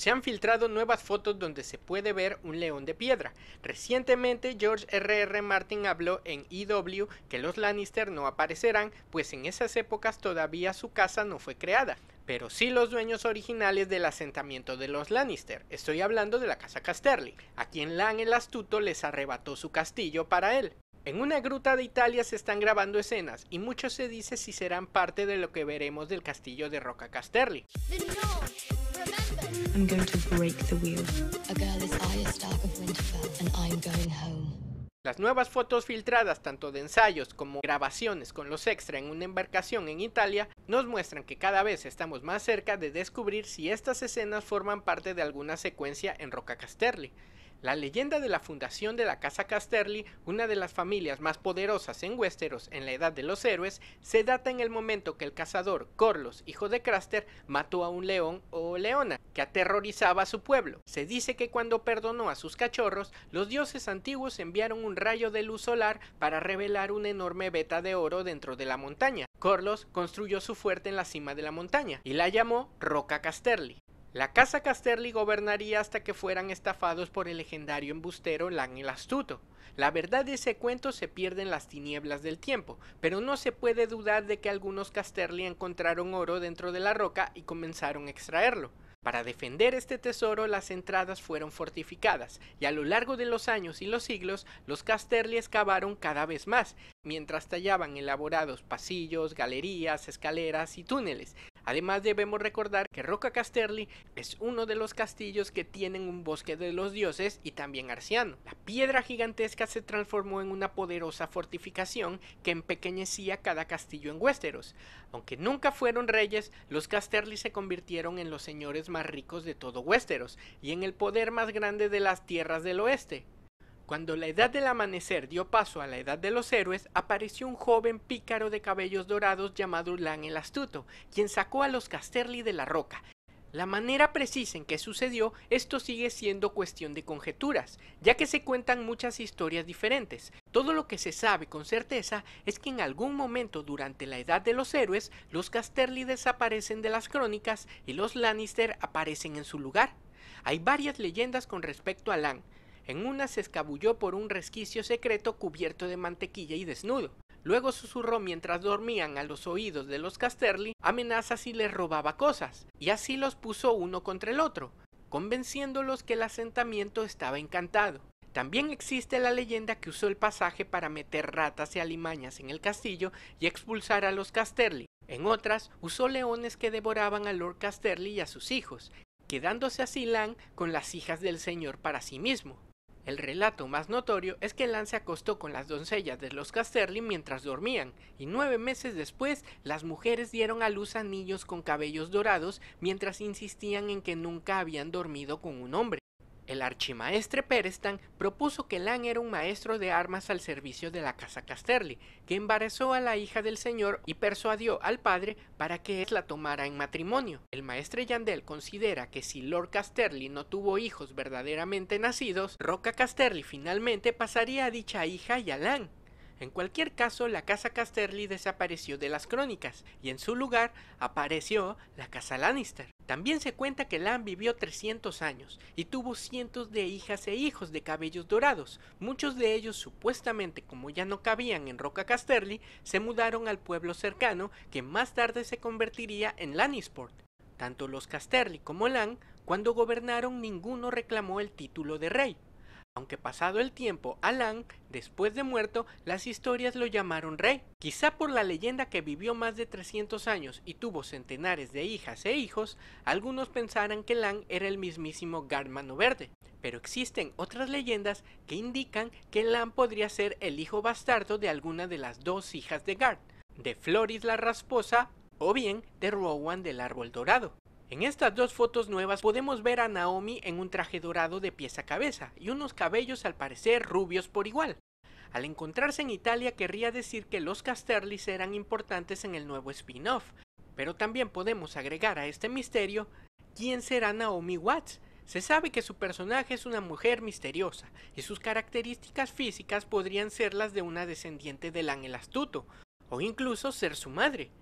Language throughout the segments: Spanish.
se han filtrado nuevas fotos donde se puede ver un león de piedra. Recientemente George R.R. R. Martin habló en EW que los Lannister no aparecerán, pues en esas épocas todavía su casa no fue creada, pero sí los dueños originales del asentamiento de los Lannister. Estoy hablando de la casa Casterly, a quien Lan el astuto les arrebató su castillo para él. En una gruta de Italia se están grabando escenas y mucho se dice si serán parte de lo que veremos del castillo de Roca Casterly. Las nuevas fotos filtradas tanto de ensayos como grabaciones con los extra en una embarcación en Italia nos muestran que cada vez estamos más cerca de descubrir si estas escenas forman parte de alguna secuencia en Roca Casterly, la leyenda de la fundación de la Casa Casterly, una de las familias más poderosas en Westeros en la Edad de los Héroes, se data en el momento que el cazador Corlos, hijo de Craster, mató a un león o leona que aterrorizaba a su pueblo. Se dice que cuando perdonó a sus cachorros, los dioses antiguos enviaron un rayo de luz solar para revelar una enorme veta de oro dentro de la montaña. Corlos construyó su fuerte en la cima de la montaña y la llamó Roca Casterly. La casa Casterly gobernaría hasta que fueran estafados por el legendario embustero Lang el Astuto. La verdad de ese cuento se pierde en las tinieblas del tiempo, pero no se puede dudar de que algunos Casterly encontraron oro dentro de la roca y comenzaron a extraerlo. Para defender este tesoro las entradas fueron fortificadas y a lo largo de los años y los siglos los Casterly excavaron cada vez más, mientras tallaban elaborados pasillos, galerías, escaleras y túneles, Además debemos recordar que Roca Casterly es uno de los castillos que tienen un bosque de los dioses y también arciano. La piedra gigantesca se transformó en una poderosa fortificación que empequeñecía cada castillo en Westeros. Aunque nunca fueron reyes, los Casterly se convirtieron en los señores más ricos de todo Westeros y en el poder más grande de las tierras del oeste. Cuando la edad del amanecer dio paso a la edad de los héroes, apareció un joven pícaro de cabellos dorados llamado Lan el Astuto, quien sacó a los Casterly de la roca. La manera precisa en que sucedió esto sigue siendo cuestión de conjeturas, ya que se cuentan muchas historias diferentes. Todo lo que se sabe con certeza es que en algún momento durante la Edad de los Héroes, los Casterly desaparecen de las crónicas y los Lannister aparecen en su lugar. Hay varias leyendas con respecto a Lan, en una se escabulló por un resquicio secreto cubierto de mantequilla y desnudo. Luego susurró mientras dormían a los oídos de los Casterly amenazas y les robaba cosas, y así los puso uno contra el otro, convenciéndolos que el asentamiento estaba encantado. También existe la leyenda que usó el pasaje para meter ratas y alimañas en el castillo y expulsar a los Casterly. En otras, usó leones que devoraban a Lord Casterly y a sus hijos, quedándose así Lan con las hijas del señor para sí mismo. El relato más notorio es que Lan acostó con las doncellas de los Casterly mientras dormían, y nueve meses después las mujeres dieron a luz a niños con cabellos dorados mientras insistían en que nunca habían dormido con un hombre. El archimaestre Perestan propuso que Lan era un maestro de armas al servicio de la casa Casterly, que embarazó a la hija del señor y persuadió al padre para que la tomara en matrimonio. El maestre Yandel considera que si Lord Casterly no tuvo hijos verdaderamente nacidos, Roca Casterly finalmente pasaría a dicha hija y a Lan, en cualquier caso, la casa Casterly desapareció de las crónicas y en su lugar apareció la casa Lannister. También se cuenta que Lann vivió 300 años y tuvo cientos de hijas e hijos de cabellos dorados. Muchos de ellos supuestamente como ya no cabían en Roca Casterly, se mudaron al pueblo cercano que más tarde se convertiría en Lannisport. Tanto los Casterly como Lann, cuando gobernaron ninguno reclamó el título de rey. Aunque pasado el tiempo, Alan, después de muerto, las historias lo llamaron rey. Quizá por la leyenda que vivió más de 300 años y tuvo centenares de hijas e hijos, algunos pensaran que Lan era el mismísimo Garmano Verde. Pero existen otras leyendas que indican que Lan podría ser el hijo bastardo de alguna de las dos hijas de Gard, de Floris la Rasposa o bien de Rowan del Árbol Dorado. En estas dos fotos nuevas podemos ver a Naomi en un traje dorado de pies a cabeza y unos cabellos al parecer rubios por igual. Al encontrarse en Italia querría decir que los Casterlis eran importantes en el nuevo spin-off, pero también podemos agregar a este misterio quién será Naomi Watts. Se sabe que su personaje es una mujer misteriosa y sus características físicas podrían ser las de una descendiente del ángel astuto, o incluso ser su madre.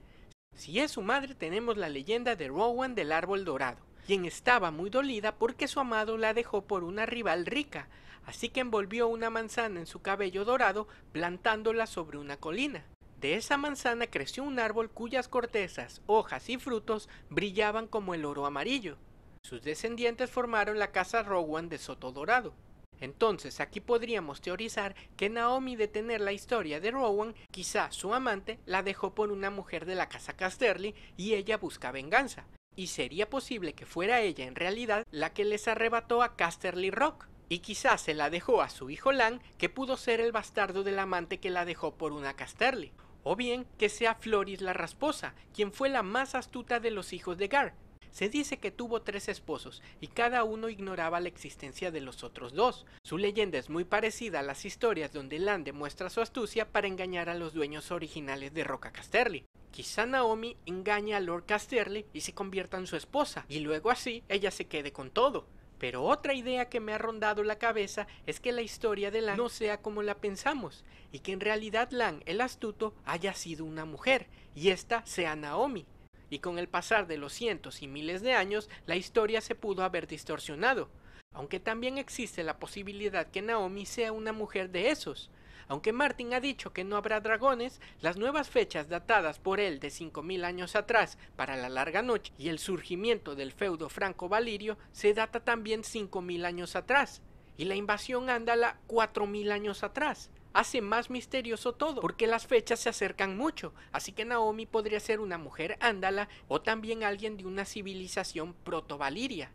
Si es su madre tenemos la leyenda de Rowan del Árbol Dorado, quien estaba muy dolida porque su amado la dejó por una rival rica, así que envolvió una manzana en su cabello dorado plantándola sobre una colina. De esa manzana creció un árbol cuyas cortezas, hojas y frutos brillaban como el oro amarillo. Sus descendientes formaron la casa Rowan de Soto Dorado, entonces, aquí podríamos teorizar que Naomi de tener la historia de Rowan, quizá su amante la dejó por una mujer de la casa Casterly y ella busca venganza, y sería posible que fuera ella en realidad la que les arrebató a Casterly Rock, y quizás se la dejó a su hijo Lang, que pudo ser el bastardo del amante que la dejó por una Casterly, o bien que sea Floris la Rasposa, quien fue la más astuta de los hijos de Gar, se dice que tuvo tres esposos y cada uno ignoraba la existencia de los otros dos. Su leyenda es muy parecida a las historias donde Lan demuestra su astucia para engañar a los dueños originales de Roca Casterly. Quizá Naomi engaña a Lord Casterly y se convierta en su esposa, y luego así ella se quede con todo. Pero otra idea que me ha rondado la cabeza es que la historia de Lan no sea como la pensamos, y que en realidad Lan, el astuto, haya sido una mujer, y esta sea Naomi, y con el pasar de los cientos y miles de años la historia se pudo haber distorsionado, aunque también existe la posibilidad que Naomi sea una mujer de esos. Aunque Martin ha dicho que no habrá dragones, las nuevas fechas datadas por él de 5.000 años atrás para la larga noche y el surgimiento del feudo franco-valirio se data también 5.000 años atrás, y la invasión ándala 4.000 años atrás hace más misterioso todo, porque las fechas se acercan mucho, así que Naomi podría ser una mujer ándala o también alguien de una civilización proto-valiria.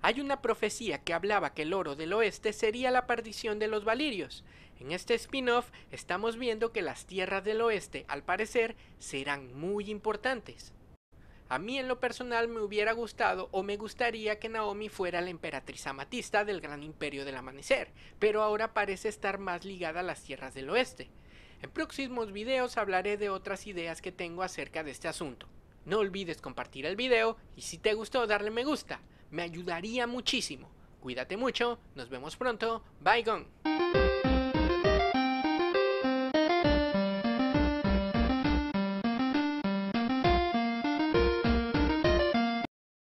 Hay una profecía que hablaba que el oro del oeste sería la perdición de los valirios. En este spin-off estamos viendo que las tierras del oeste, al parecer, serán muy importantes. A mí en lo personal me hubiera gustado o me gustaría que Naomi fuera la emperatriz amatista del gran imperio del amanecer, pero ahora parece estar más ligada a las tierras del oeste. En próximos videos hablaré de otras ideas que tengo acerca de este asunto. No olvides compartir el video y si te gustó darle me gusta, me ayudaría muchísimo. Cuídate mucho, nos vemos pronto, bye gone.